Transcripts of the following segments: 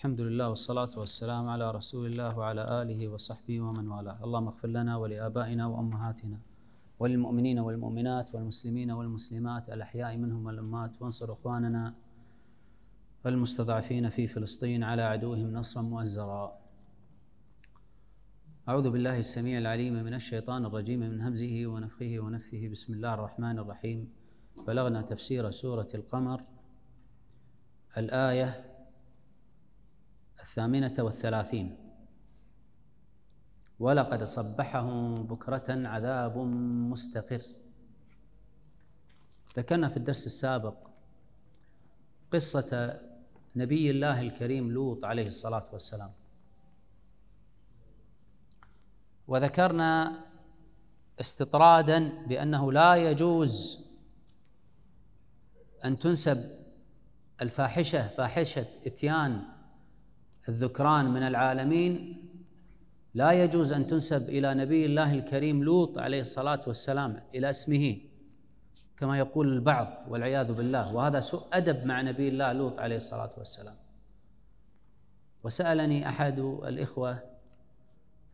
الحمد لله والصلاة والسلام على رسول الله وعلى آله وصحبه ومن والاه اللهم اغفر لنا ولآبائنا وأمهاتنا وللمؤمنين والمؤمنات والمسلمين والمسلمات الأحياء منهم والأموات وانصر إخواننا المستضعفين في فلسطين على عدوهم نصرا مؤزرا أعوذ بالله السميع العليم من الشيطان الرجيم من همزه ونفخه ونفثه بسم الله الرحمن الرحيم بلغنا تفسير سورة القمر الآية الثامنة والثلاثين ولقد صبحهم بكرة عذاب مستقر ذكرنا في الدرس السابق قصة نبي الله الكريم لوط عليه الصلاة والسلام وذكرنا استطرادا بأنه لا يجوز أن تنسب الفاحشة فاحشة إتيان الذكران من العالمين لا يجوز أن تنسب إلى نبي الله الكريم لوط عليه الصلاة والسلام إلى اسمه كما يقول البعض والعياذ بالله وهذا سوء أدب مع نبي الله لوط عليه الصلاة والسلام وسألني أحد الإخوة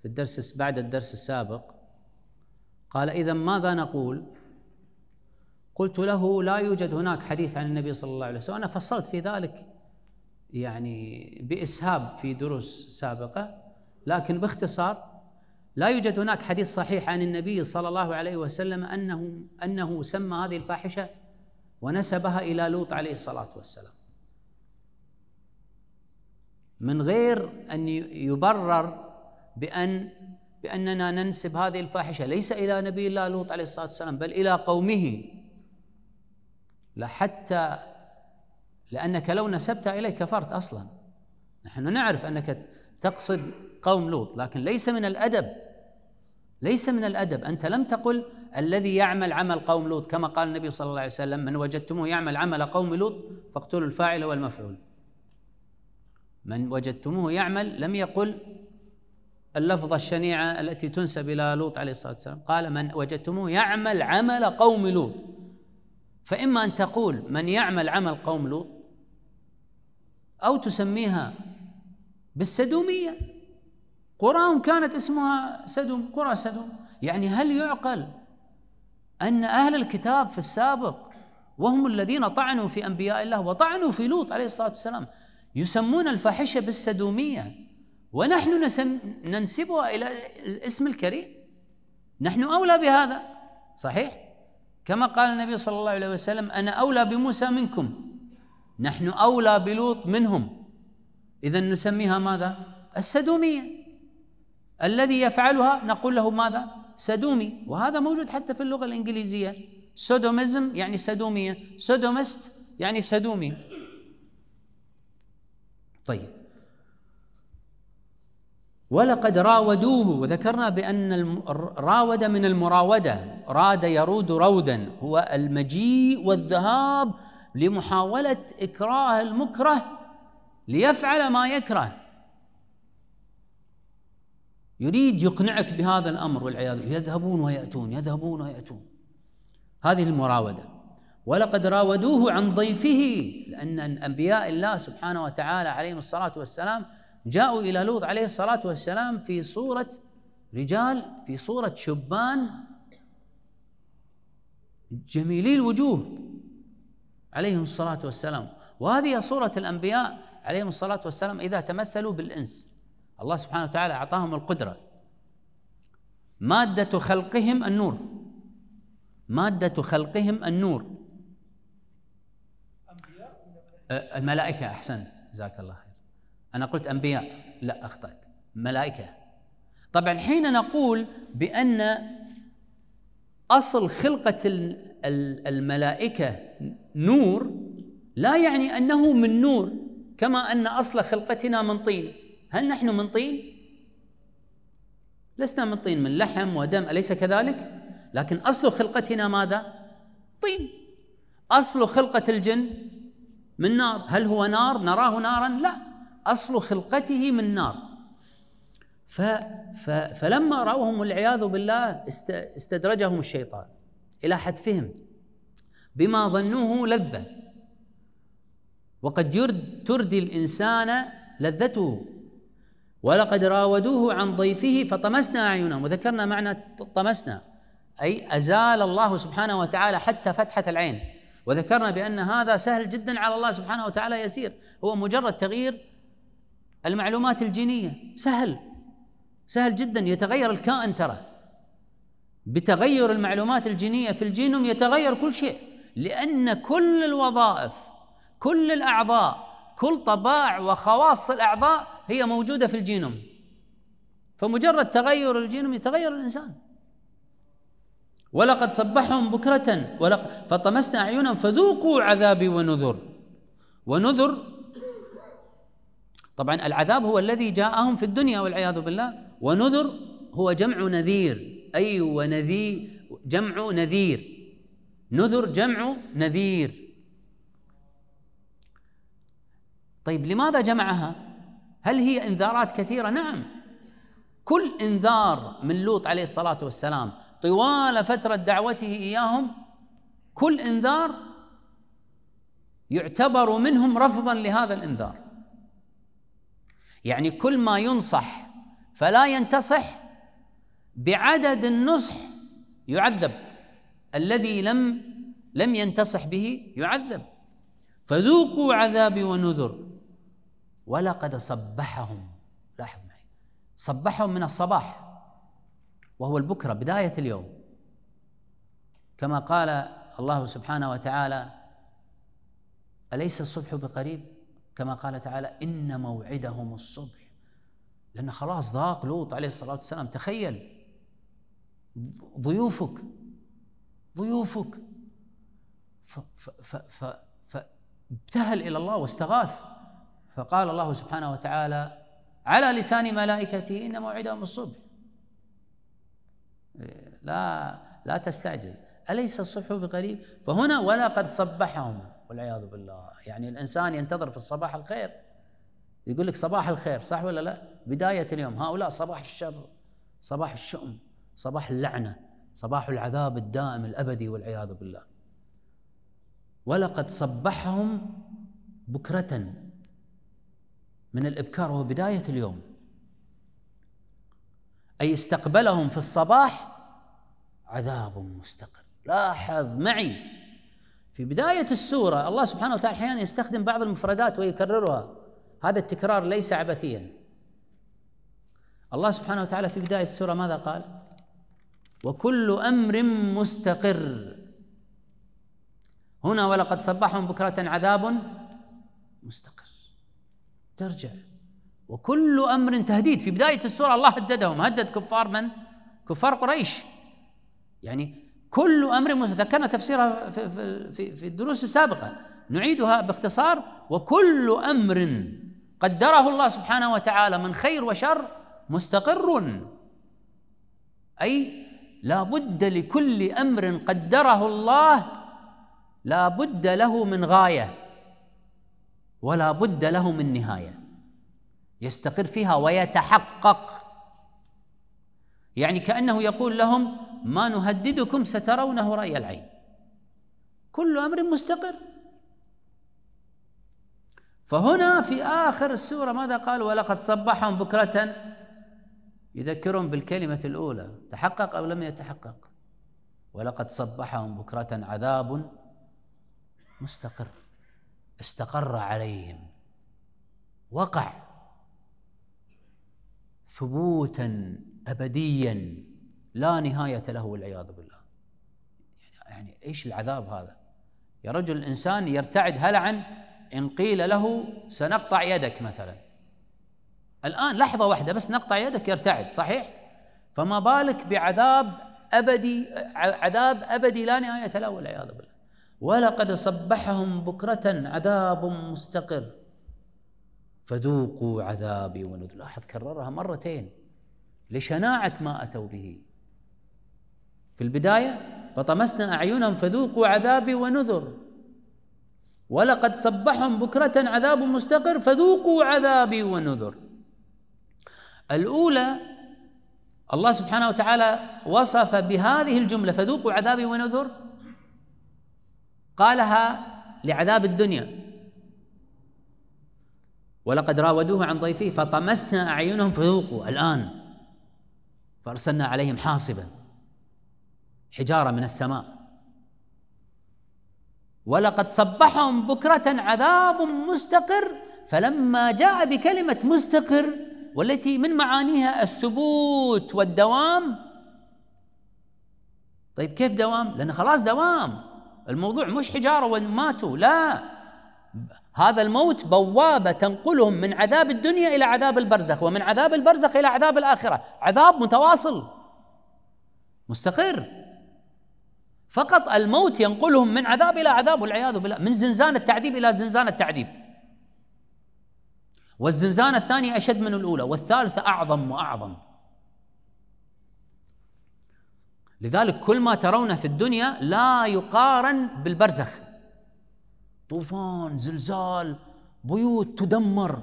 في الدرس بعد الدرس السابق قال إذا ماذا نقول قلت له لا يوجد هناك حديث عن النبي صلى الله عليه وسلم أنا فصلت في ذلك يعني باسهاب في دروس سابقه لكن باختصار لا يوجد هناك حديث صحيح عن النبي صلى الله عليه وسلم انه انه سمى هذه الفاحشه ونسبها الى لوط عليه الصلاه والسلام من غير ان يبرر بان باننا ننسب هذه الفاحشه ليس الى نبي الله لوط عليه الصلاه والسلام بل الى قومه لحتى لأنك لو نسبتها إليه كفرت أصلا نحن نعرف أنك تقصد قوم لوط لكن ليس من الأدب ليس من الأدب أنت لم تقل الذي يعمل عمل قوم لوط كما قال النبي صلى الله عليه وسلم من وجدتموه يعمل عمل قوم لوط فاقتلوا الفاعل والمفعول من وجدتموه يعمل لم يقل اللفظة الشنيعة التي تنسب إلى لوط عليه الصلاة والسلام قال من وجدتموه يعمل عمل قوم لوط فإما أن تقول من يعمل عمل قوم لوط أو تسميها بالسدومية قراهم كانت اسمها سدوم قرى سدوم يعني هل يعقل أن أهل الكتاب في السابق وهم الذين طعنوا في أنبياء الله وطعنوا في لوط عليه الصلاة والسلام يسمون الفاحشة بالسدومية ونحن نسم ننسبها إلى الاسم الكريم نحن أولى بهذا صحيح كما قال النبي صلى الله عليه وسلم أنا أولى بموسى منكم نحن أولى بلوط منهم إذا نسميها ماذا؟ السدومية الذي يفعلها نقول له ماذا؟ سدومي وهذا موجود حتى في اللغة الإنجليزية سودوميزم يعني سدومية سودومست يعني سدومي طيب ولقد راودوه وذكرنا بأن راود من المراودة راد يرود رودا هو المجيء والذهاب لمحاولة إكراه المكره ليفعل ما يكره يريد يقنعك بهذا الأمر والعياذ بالله يذهبون ويأتون يذهبون ويأتون هذه المراودة ولقد راودوه عن ضيفه لأن أنبياء الله سبحانه وتعالى عليهم الصلاة والسلام جاءوا إلى لوط عليه الصلاة والسلام في صورة رجال في صورة شبان جميلي الوجوه عليهم الصلاة والسلام وهذه صورة الأنبياء عليهم الصلاة والسلام إذا تمثلوا بالإنس الله سبحانه وتعالى أعطاهم القدرة مادة خلقهم النور مادة خلقهم النور الملائكة أحسن جزاك الله خير أنا قلت أنبياء لا أخطأت ملائكة طبعا حين نقول بأن أصل خلقة الملائكة نور لا يعني انه من نور كما ان اصل خلقتنا من طين هل نحن من طين لسنا من طين من لحم ودم اليس كذلك لكن اصل خلقتنا ماذا طين اصل خلقه الجن من نار هل هو نار نراه نارا لا اصل خلقته من نار ف ف فلما راوهم والعياذ بالله استدرجهم الشيطان الى حتفهم بما ظنوه لذة وقد يرد تردي الإنسان لذته ولقد راودوه عن ضيفه فطمسنا أعينهم وذكرنا معنى طمسنا أي أزال الله سبحانه وتعالى حتى فتحة العين وذكرنا بأن هذا سهل جدا على الله سبحانه وتعالى يسير هو مجرد تغيير المعلومات الجينية سهل سهل جدا يتغير الكائن ترى بتغير المعلومات الجينية في الجينوم يتغير كل شيء لأن كل الوظائف كل الأعضاء كل طباع وخواص الأعضاء هي موجودة في الجينوم فمجرد تغير الجينوم يتغير الإنسان ولقد صبحهم بكرة ولق فطمسنا أعينهم فذوقوا عذابي ونذر ونذر طبعا العذاب هو الذي جاءهم في الدنيا والعياذ بالله ونذر هو جمع نذير أي أيوة ونذير جمع نذير نذر جمع نذير طيب لماذا جمعها هل هي انذارات كثيره نعم كل انذار من لوط عليه الصلاه والسلام طوال فتره دعوته اياهم كل انذار يعتبر منهم رفضا لهذا الانذار يعني كل ما ينصح فلا ينتصح بعدد النصح يعذب الذي لم لم ينتصح به يعذب فذوقوا عذابي ونذر ولقد صبحهم لاحظ معي صبحهم من الصباح وهو البكرة بداية اليوم كما قال الله سبحانه وتعالى أليس الصبح بقريب كما قال تعالى إن موعدهم الصبح لأن خلاص ضاق لوط عليه الصلاة والسلام تخيل ضيوفك ضيوفك فابتهل إلى الله واستغاث فقال الله سبحانه وتعالى على لسان ملائكته إن موعدهم الصبح إيه، لا لا تستعجل أليس الصبح بقريب فهنا ولقد صبحهم والعياذ بالله يعني الإنسان ينتظر في الصباح الخير يقول لك صباح الخير صح ولا لا بداية اليوم هؤلاء صباح الشر صباح الشؤم صباح اللعنة صباح العذاب الدائم الابدي والعياذ بالله ولقد صبحهم بكره من الابكار وهو بدايه اليوم اي استقبلهم في الصباح عذاب مستقر لاحظ معي في بدايه السوره الله سبحانه وتعالى احيانا يستخدم بعض المفردات ويكررها هذا التكرار ليس عبثيا الله سبحانه وتعالى في بدايه السوره ماذا قال؟ وكل امر مستقر هنا ولقد صبحهم بكره عذاب مستقر ترجع وكل امر تهديد في بدايه السوره الله هددهم هدد كفار من كفار قريش يعني كل امر مستقر ذكرنا تفسيرها في, في, في الدروس السابقه نعيدها باختصار وكل امر قدره الله سبحانه وتعالى من خير وشر مستقر اي لا بد لكل امر قدره الله لا بد له من غايه ولا بد له من نهايه يستقر فيها ويتحقق يعني كانه يقول لهم ما نهددكم سترونه راي العين كل امر مستقر فهنا في اخر السوره ماذا قال ولقد صبحهم بكره يذكرهم بالكلمة الأولى تحقق أو لم يتحقق ولقد صبحهم بكرة عذاب مستقر استقر عليهم وقع ثبوتا أبديا لا نهاية له والعياذ بالله يعني إيش العذاب هذا يا رجل الإنسان يرتعد هلعا إن قيل له سنقطع يدك مثلا الآن لحظة واحدة بس نقطع يدك يرتعد صحيح؟ فما بالك بعذاب أبدي عذاب أبدي لا نهاية له والعياذ بالله ولقد صبحهم بكرة عذاب مستقر فذوقوا عذابي ونذر لاحظ كررها مرتين لشناعة ما أتوا به في البداية فطمسنا أعينهم فذوقوا عذابي ونذر ولقد صبحهم بكرة عذاب مستقر فذوقوا عذابي ونذر الأولى الله سبحانه وتعالى وصف بهذه الجملة فذوقوا عذابي ونذر قالها لعذاب الدنيا ولقد راودوه عن ضيفه فطمسنا أعينهم فذوقوا الآن فأرسلنا عليهم حاصبا حجارة من السماء ولقد صبحهم بكرة عذاب مستقر فلما جاء بكلمة مستقر والتي من معانيها الثبوت والدوام طيب كيف دوام؟ لأنه خلاص دوام الموضوع مش حجارة وماتوا لا هذا الموت بوابة تنقلهم من عذاب الدنيا إلى عذاب البرزخ ومن عذاب البرزخ إلى عذاب الآخرة عذاب متواصل مستقر فقط الموت ينقلهم من عذاب إلى عذاب والعياذ بالله من زنزان التعذيب إلى زنزان التعذيب والزنزانة الثانية أشد من الأولى والثالثة أعظم وأعظم لذلك كل ما ترونه في الدنيا لا يقارن بالبرزخ طوفان زلزال بيوت تدمر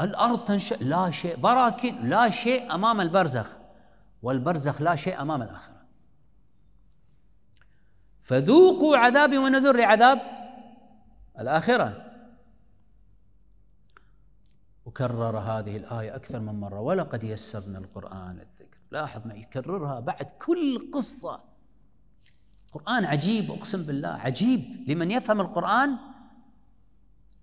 الأرض تنشأ لا شيء براكين لا شيء أمام البرزخ والبرزخ لا شيء أمام الآخرة فذوقوا عذابي ونذر لعذاب الآخرة وكرر هذه الآية أكثر من مرة ولقد يسرنا القرآن الذكر لاحظ ما يكررها بعد كل قصة قرآن عجيب أقسم بالله عجيب لمن يفهم القرآن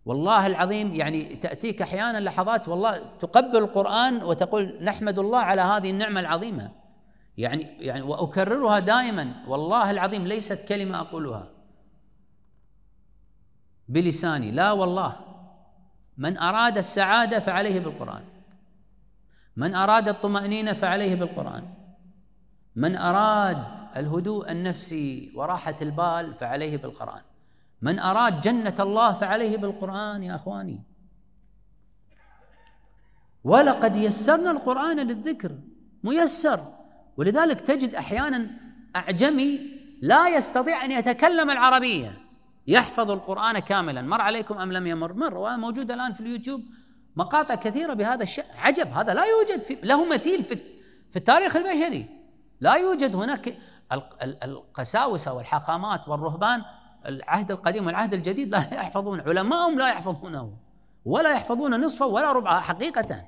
والله العظيم يعني تأتيك أحيانا لحظات والله تقبل القرآن وتقول نحمد الله على هذه النعمة العظيمة يعني يعني وأكررها دائما والله العظيم ليست كلمة أقولها بلساني لا والله من أراد السعادة فعليه بالقرآن من أراد الطمأنينة فعليه بالقرآن من أراد الهدوء النفسي وراحة البال فعليه بالقرآن من أراد جنة الله فعليه بالقرآن يا أخواني ولقد يسرنا القرآن للذكر ميسر ولذلك تجد أحيانا أعجمي لا يستطيع أن يتكلم العربية يحفظ القرآن كاملا مر عليكم أم لم يمر مر وموجود الآن في اليوتيوب مقاطع كثيرة بهذا الشيء عجب هذا لا يوجد في له مثيل في في التاريخ البشري لا يوجد هناك القساوسة والحاخامات والرهبان العهد القديم والعهد الجديد لا يحفظون علماءهم لا يحفظونه ولا يحفظون نصفه ولا ربعه حقيقة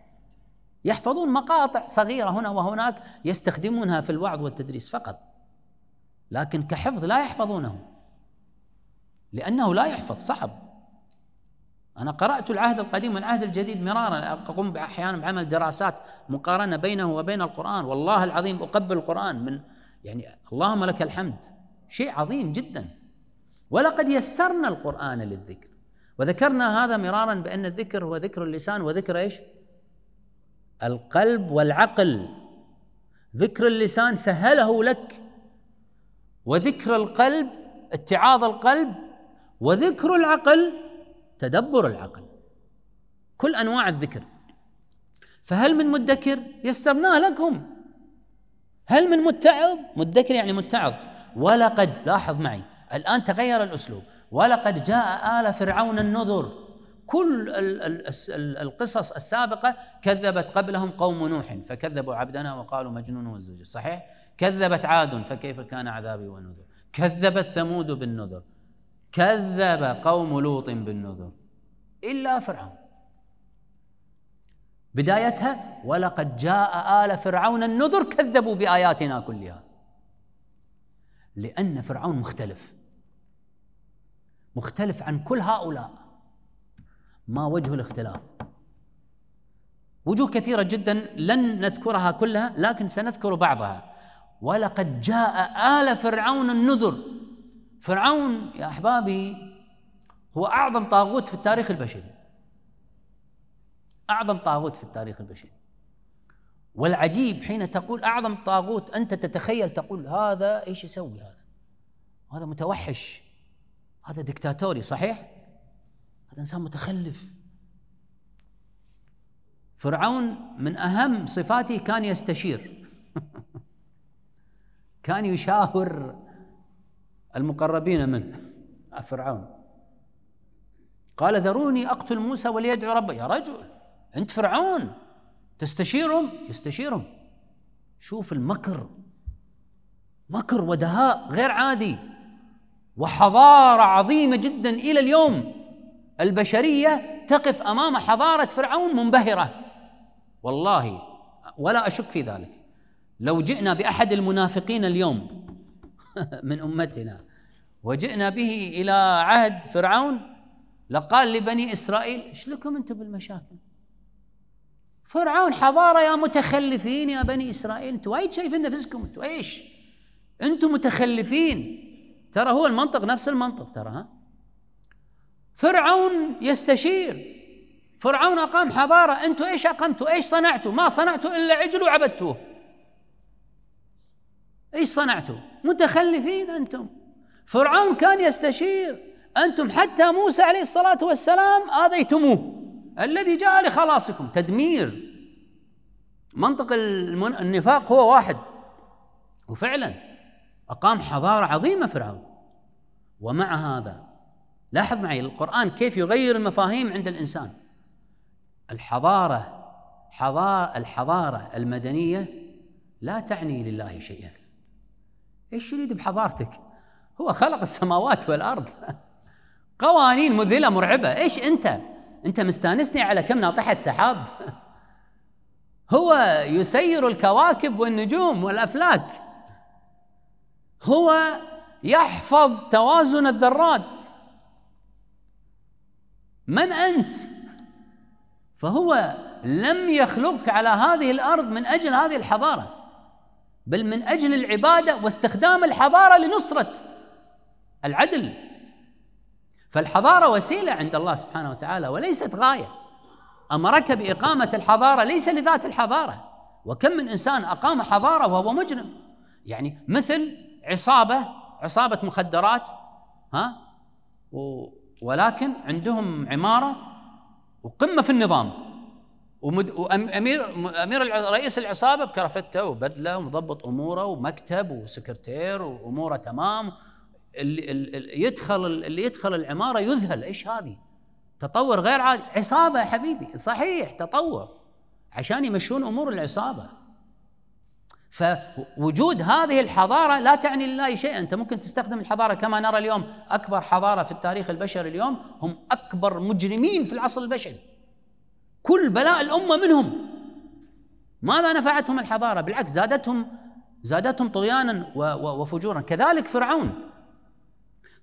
يحفظون مقاطع صغيرة هنا وهناك يستخدمونها في الوعظ والتدريس فقط لكن كحفظ لا يحفظونه لأنه لا يحفظ صعب أنا قرأت العهد القديم والعهد الجديد مرارا أقوم أحيانا بعمل دراسات مقارنة بينه وبين القرآن والله العظيم أقبل القرآن من يعني اللهم لك الحمد شيء عظيم جدا ولقد يسرنا القرآن للذكر وذكرنا هذا مرارا بأن الذكر هو ذكر اللسان وذكر إيش القلب والعقل ذكر اللسان سهله لك وذكر القلب اتعاظ القلب وذكر العقل تدبر العقل كل انواع الذكر فهل من مدكر يسرناه لكم هل من متعظ مدكر يعني متعظ ولقد لاحظ معي الان تغير الاسلوب ولقد جاء ال فرعون النذر كل القصص السابقه كذبت قبلهم قوم نوح فكذبوا عبدنا وقالوا مجنون وزوجه صحيح كذبت عاد فكيف كان عذابي ونذر كذبت ثمود بالنذر كذب قوم لوط بالنذر إلا فرعون بدايتها ولقد جاء آل فرعون النذر كذبوا بآياتنا كلها لأن فرعون مختلف مختلف عن كل هؤلاء ما وجه الاختلاف وجوه كثيرة جدا لن نذكرها كلها لكن سنذكر بعضها ولقد جاء آل فرعون النذر فرعون يا احبابي هو اعظم طاغوت في التاريخ البشري اعظم طاغوت في التاريخ البشري والعجيب حين تقول اعظم طاغوت انت تتخيل تقول هذا ايش يسوي هذا هذا متوحش هذا دكتاتوري صحيح هذا انسان متخلف فرعون من اهم صفاته كان يستشير كان يشاور المقربين منه آه، فرعون قال ذروني أقتل موسى وليدعو ربه يا رجل أنت فرعون تستشيرهم يستشيرهم شوف المكر مكر ودهاء غير عادي وحضارة عظيمة جدا إلى اليوم البشرية تقف أمام حضارة فرعون منبهرة والله ولا أشك في ذلك لو جئنا بأحد المنافقين اليوم من امتنا وجئنا به الى عهد فرعون لقال لبني اسرائيل ايش لكم انتم بالمشاكل؟ فرعون حضاره يا متخلفين يا بني اسرائيل انتم وايد شايفين نفسكم انتم ايش؟ انتم متخلفين ترى هو المنطق نفس المنطق ترى ها فرعون يستشير فرعون اقام حضاره انتم ايش اقمتوا؟ ايش صنعتوا؟ ما صنعتوا الا عجل وعبدتوه ايش صنعتم متخلفين انتم فرعون كان يستشير انتم حتى موسى عليه الصلاه والسلام اذيتموه الذي جاء لخلاصكم تدمير منطق النفاق هو واحد وفعلا اقام حضاره عظيمه فرعون ومع هذا لاحظ معي القران كيف يغير المفاهيم عند الانسان الحضاره حضارة الحضاره المدنيه لا تعني لله شيئا ايش يريد بحضارتك؟ هو خلق السماوات والارض قوانين مذهله مرعبه، ايش انت؟ انت مستانسني على كم ناطحه سحاب؟ هو يسير الكواكب والنجوم والافلاك هو يحفظ توازن الذرات من انت فهو لم يخلقك على هذه الارض من اجل هذه الحضاره بل من اجل العباده واستخدام الحضاره لنصره العدل فالحضاره وسيله عند الله سبحانه وتعالى وليست غايه امرك باقامه الحضاره ليس لذات الحضاره وكم من انسان اقام حضاره وهو مجرم يعني مثل عصابه عصابه مخدرات ها ولكن عندهم عماره وقمه في النظام ومد... وامير امير رئيس العصابه بكرفته وبدله ومضبط اموره ومكتب وسكرتير واموره تمام اللي, اللي يدخل اللي يدخل العماره يذهل ايش هذه؟ تطور غير عادي عصابه يا حبيبي صحيح تطور عشان يمشون امور العصابه فوجود هذه الحضاره لا تعني لله شيئا انت ممكن تستخدم الحضاره كما نرى اليوم اكبر حضاره في التاريخ البشري اليوم هم اكبر مجرمين في العصر البشري كل بلاء الأمة منهم ماذا نفعتهم الحضارة بالعكس زادتهم زادتهم طغيانا وفجورا كذلك فرعون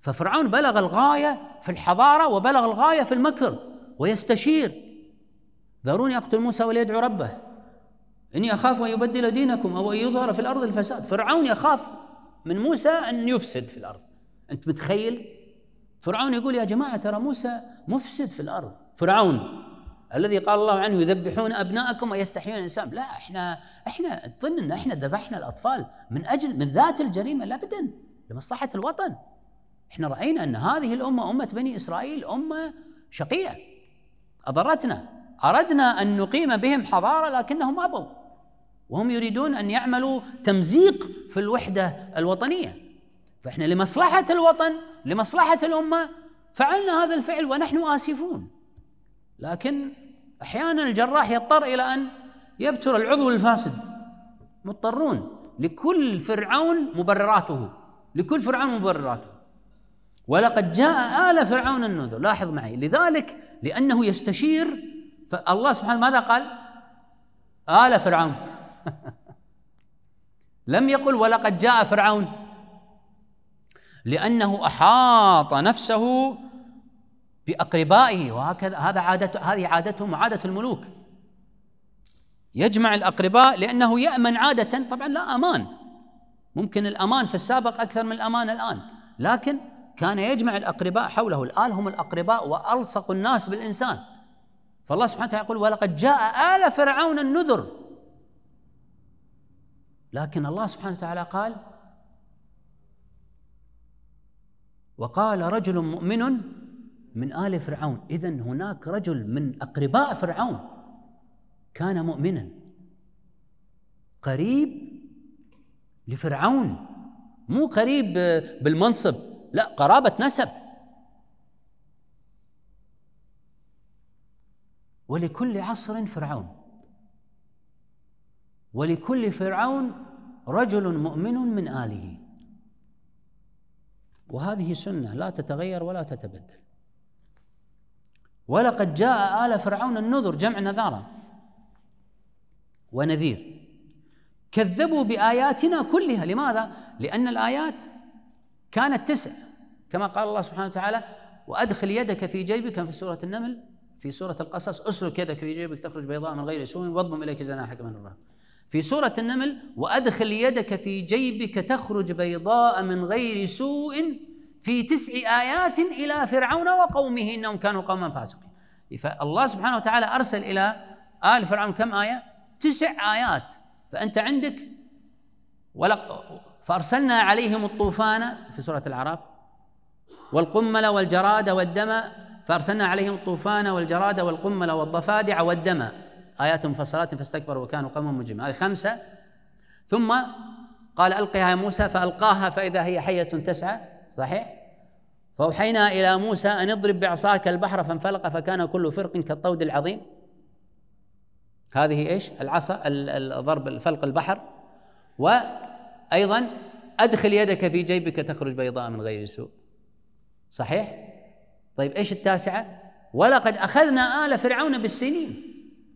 ففرعون بلغ الغاية في الحضارة وبلغ الغاية في المكر ويستشير ذروني يقتل موسى وليدعو ربه إني أخاف أن يبدل دينكم أو أن يظهر في الأرض الفساد فرعون يخاف من موسى أن يفسد في الأرض أنت متخيل فرعون يقول يا جماعة ترى موسى مفسد في الأرض فرعون الذي قال الله عنه يذبحون ابناءكم ويستحيون الانسان لا احنا احنا تظن ان احنا ذبحنا الاطفال من اجل من ذات الجريمه ابدا لمصلحه الوطن احنا راينا ان هذه الامه امه بني اسرائيل امه شقيه اضرتنا اردنا ان نقيم بهم حضاره لكنهم ابوا وهم يريدون ان يعملوا تمزيق في الوحده الوطنيه فاحنا لمصلحه الوطن لمصلحه الامه فعلنا هذا الفعل ونحن اسفون لكن احيانا الجراح يضطر الى ان يبتر العضو الفاسد مضطرون لكل فرعون مبرراته لكل فرعون مبرراته ولقد جاء آل فرعون النذر لاحظ معي لذلك لأنه يستشير فالله سبحانه ماذا قال آل فرعون لم يقل ولقد جاء فرعون لأنه أحاط نفسه بأقربائه وهكذا هذا عادة هذه عادتهم وعادة الملوك يجمع الأقرباء لأنه يأمن عادة طبعا لا أمان ممكن الأمان في السابق أكثر من الأمان الآن لكن كان يجمع الأقرباء حوله الآن هم الأقرباء وألصق الناس بالإنسان فالله سبحانه وتعالى يقول ولقد جاء آل فرعون النذر لكن الله سبحانه وتعالى قال وقال رجل مؤمن من آل فرعون إذا هناك رجل من أقرباء فرعون كان مؤمنا قريب لفرعون مو قريب بالمنصب لا قرابة نسب ولكل عصر فرعون ولكل فرعون رجل مؤمن من آله وهذه سنة لا تتغير ولا تتبدل ولقد جاء آل فرعون النذر جمع نذارة ونذير كذبوا بآياتنا كلها لماذا؟ لأن الآيات كانت تسع كما قال الله سبحانه وتعالى وأدخل يدك في جيبك في سورة النمل في سورة القصص أسلك يدك في جيبك تخرج بيضاء من غير سوء واضمم إليك جناحك من الرهب في سورة النمل وأدخل يدك في جيبك تخرج بيضاء من غير سوء في تسع آيات إلى فرعون وقومه إنهم كانوا قوما فاسقين فالله سبحانه وتعالى أرسل إلى آل فرعون كم آية؟ تسع آيات فأنت عندك ولق فأرسلنا عليهم الطوفان في سورة الأعراف والقمل والجراد والدم فأرسلنا عليهم الطوفان والجراد والقمل والضفادع والدم آيات مفصلات فاستكبروا وكانوا قوما مجرمين هذه خمسة ثم قال ألقها يا موسى فألقاها فإذا هي حية تسعى صحيح؟ فأوحينا إلى موسى أن اضرب بعصاك البحر فانفلق فكان كل فرق كالطود العظيم هذه ايش؟ العصا الضرب الفلق البحر وأيضا أدخل يدك في جيبك تخرج بيضاء من غير سوء صحيح؟ طيب ايش التاسعة؟ ولقد أخذنا آل فرعون بالسنين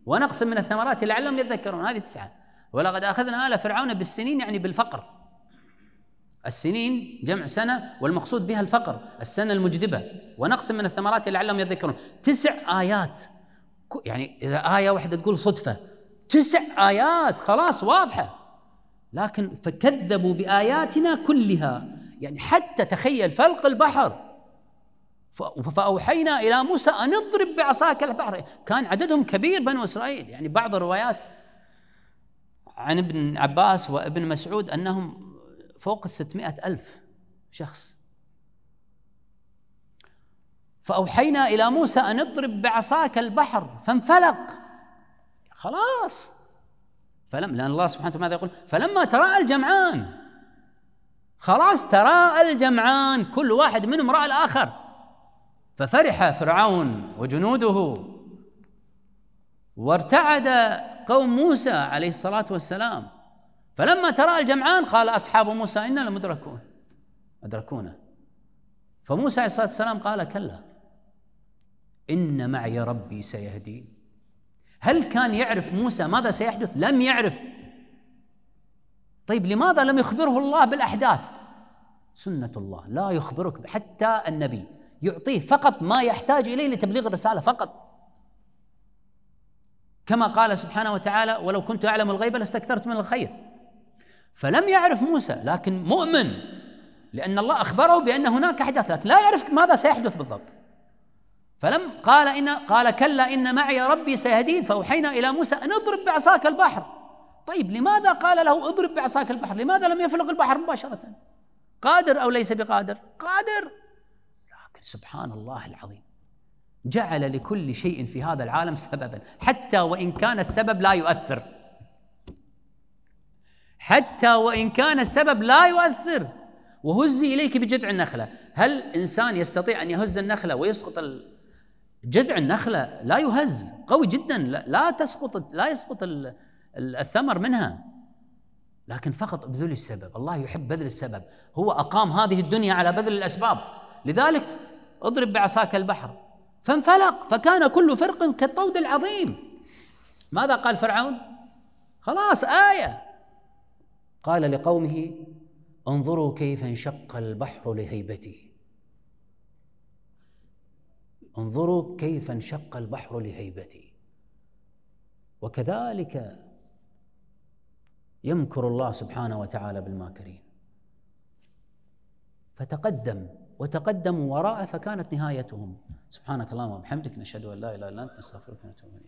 ونقص من الثمرات لعلهم يذكرون هذه تسعة ولقد أخذنا آل فرعون بالسنين يعني بالفقر السنين جمع سنة والمقصود بها الفقر السنة المجدبة ونقص من الثمرات لعلهم يذكرون تسع آيات يعني إذا آية واحدة تقول صدفة تسع آيات خلاص واضحة لكن فكذبوا بآياتنا كلها يعني حتى تخيل فلق البحر فأوحينا إلى موسى أن اضرب بعصاك البحر كان عددهم كبير بنو إسرائيل يعني بعض الروايات عن ابن عباس وابن مسعود أنهم فوق الستمائة ألف شخص فأوحينا إلى موسى أن اضرب بعصاك البحر فانفلق خلاص فلم لأن الله سبحانه وتعالى ماذا يقول فلما تراءى الجمعان خلاص تراءى الجمعان كل واحد منهم رأى الآخر ففرح فرعون وجنوده وارتعد قوم موسى عليه الصلاة والسلام فلما تراءى الجمعان قال أصحاب موسى إنا لمدركون أدركونا فموسى عليه الصلاة والسلام قال كلا إن معي ربي سيهدي هل كان يعرف موسى ماذا سيحدث؟ لم يعرف طيب لماذا لم يخبره الله بالأحداث؟ سنة الله لا يخبرك حتى النبي يعطيه فقط ما يحتاج إليه لتبليغ الرسالة فقط كما قال سبحانه وتعالى ولو كنت أعلم الغيب لاستكثرت من الخير فلم يعرف موسى لكن مؤمن لأن الله أخبره بأن هناك أحداث لكن لا يعرف ماذا سيحدث بالضبط فلم قال إن قال كلا إن معي ربي سيهدين فأوحينا إلى موسى أن اضرب بعصاك البحر طيب لماذا قال له اضرب بعصاك البحر لماذا لم يفلق البحر مباشرة قادر أو ليس بقادر قادر لكن سبحان الله العظيم جعل لكل شيء في هذا العالم سببا حتى وإن كان السبب لا يؤثر حتى وإن كان السبب لا يؤثر وهزي إليك بجذع النخلة هل إنسان يستطيع أن يهز النخلة ويسقط جذع النخلة لا يهز قوي جدا لا تسقط لا يسقط الثمر منها لكن فقط بذل السبب الله يحب بذل السبب هو أقام هذه الدنيا على بذل الأسباب لذلك اضرب بعصاك البحر فانفلق فكان كل فرق كالطود العظيم ماذا قال فرعون خلاص آية قال لقومه انظروا كيف انشق البحر لهيبتي انظروا كيف انشق البحر لهيبتي وكذلك يمكر الله سبحانه وتعالى بالماكرين فتقدم وتقدموا وراء فكانت نهايتهم سبحانك اللهم وبحمدك نشهد ان لا اله الا انت نستغفرك ونتوب اليك